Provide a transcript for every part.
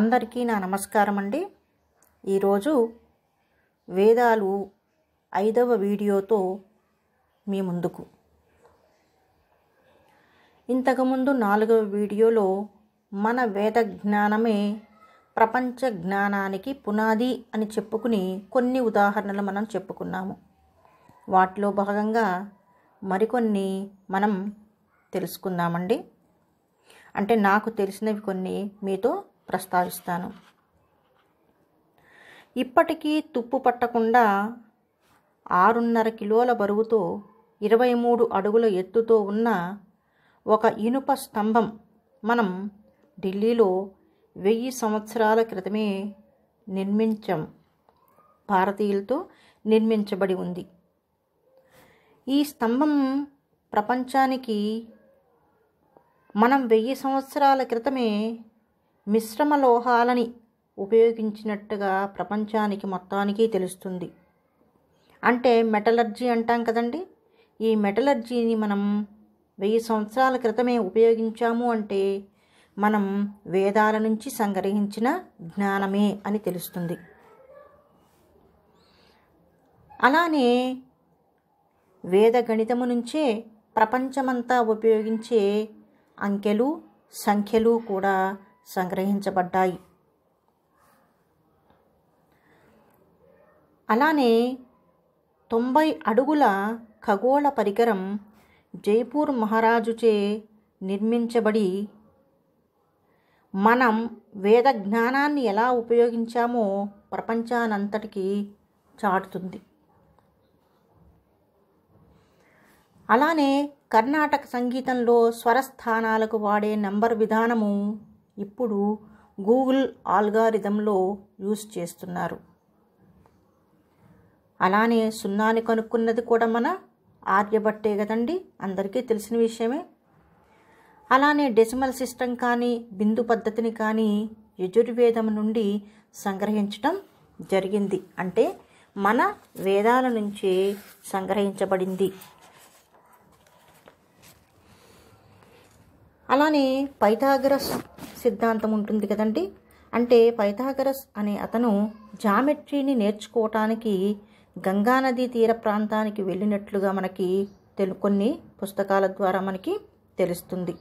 అందరికీ నా నమస్కారం అండి ఈరోజు వేదాలు ఐదవ వీడియోతో మీ ముందుకు ఇంతకుముందు నాలుగవ వీడియోలో మన వేద జ్ఞానమే ప్రపంచ జ్ఞానానికి పునాది అని చెప్పుకుని కొన్ని ఉదాహరణలు మనం చెప్పుకున్నాము వాటిలో భాగంగా మరికొన్ని మనం తెలుసుకుందామండి అంటే నాకు తెలిసినవి కొన్ని మీతో ప్రస్తావిస్తాను ఇప్పటికీ తుప్పు పట్టకుండా ఆరున్నర కిలోల బరువుతో ఇరవై మూడు అడుగుల ఎత్తుతో ఉన్న ఒక ఇనుప స్తంభం మనం ఢిల్లీలో వెయ్యి సంవత్సరాల క్రితమే నిర్మించాం భారతీయులతో నిర్మించబడి ఉంది ఈ స్తంభం ప్రపంచానికి మనం వెయ్యి సంవత్సరాల క్రితమే మిశ్రమ లోహాలని ఉపయోగించినట్టుగా ప్రపంచానికి మొత్తానికి తెలుస్తుంది అంటే మెటలర్జీ అంటాం కదండి ఈ మెటలర్జీని మనం వెయ్యి సంవత్సరాల క్రితమే ఉపయోగించాము అంటే మనం వేదాల నుంచి సంగ్రహించిన జ్ఞానమే అని తెలుస్తుంది అలానే వేద గణితము నుంచే ప్రపంచమంతా ఉపయోగించే అంకెలు సంఖ్యలు కూడా సంగ్రహించబడ్డాయి అలానే తొంభై అడుగుల ఖగోళ పరికరం జైపూర్ మహారాజుచే నిర్మించబడి మనం వేద జ్ఞానాన్ని ఎలా ఉపయోగించామో ప్రపంచానంతటికీ చాటుతుంది అలానే కర్ణాటక సంగీతంలో స్వరస్థానాలకు వాడే నంబర్ విధానము ఇప్పుడు గూగుల్ ఆల్గారిథంలో యూజ్ చేస్తున్నారు అలానే సున్నాని కనుక్కున్నది కూడా మన ఆర్యభట్టే కదండి అందరికీ తెలిసిన విషయమే అలానే డెసిమల్ సిస్టమ్ కానీ బిందు పద్ధతిని కానీ యజుర్వేదం నుండి సంగ్రహించడం జరిగింది అంటే మన వేదాల నుంచి సంగ్రహించబడింది అలానే పైథాగరస్ సిద్ధాంతం ఉంటుంది కదండి అంటే పైథాగరస్ అనే అతను జామెట్రీని నేర్చుకోవటానికి గంగానదీ తీర ప్రాంతానికి వెళ్ళినట్లుగా మనకి తెలు కొన్ని పుస్తకాల ద్వారా మనకి తెలుస్తుంది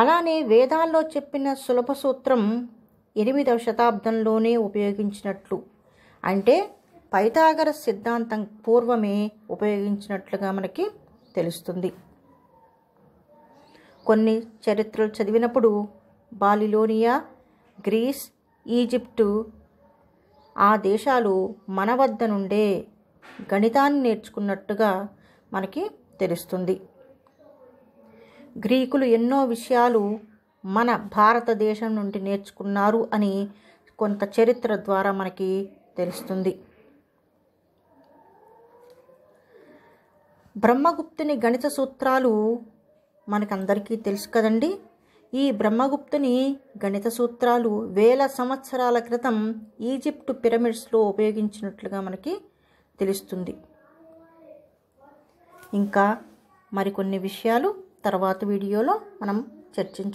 అలానే వేదాల్లో చెప్పిన సులభ సూత్రం ఎనిమిదవ శతాబ్దంలోనే ఉపయోగించినట్లు అంటే పైథాగరస్ సిద్ధాంతం పూర్వమే ఉపయోగించినట్లుగా మనకి తెలుస్తుంది కొన్ని చరిత్రలు చదివినప్పుడు బాలిలోనియా గ్రీస్ ఈజిప్టు ఆ దేశాలు మన వద్ద నుండే గణితాన్ని నేర్చుకున్నట్టుగా మనకి తెలుస్తుంది గ్రీకులు ఎన్నో విషయాలు మన భారతదేశం నుండి నేర్చుకున్నారు అని కొంత చరిత్ర ద్వారా మనకి తెలుస్తుంది బ్రహ్మగుప్తుని గణిత సూత్రాలు మనకందరికీ తెలుసు కదండి ఈ బ్రహ్మగుప్తుని గణిత సూత్రాలు వేల సంవత్సరాల క్రితం ఈజిప్టు పిరమిడ్స్లో ఉపయోగించినట్లుగా మనకి తెలుస్తుంది ఇంకా మరికొన్ని విషయాలు తర్వాత వీడియోలో మనం చర్చించుకుంటాం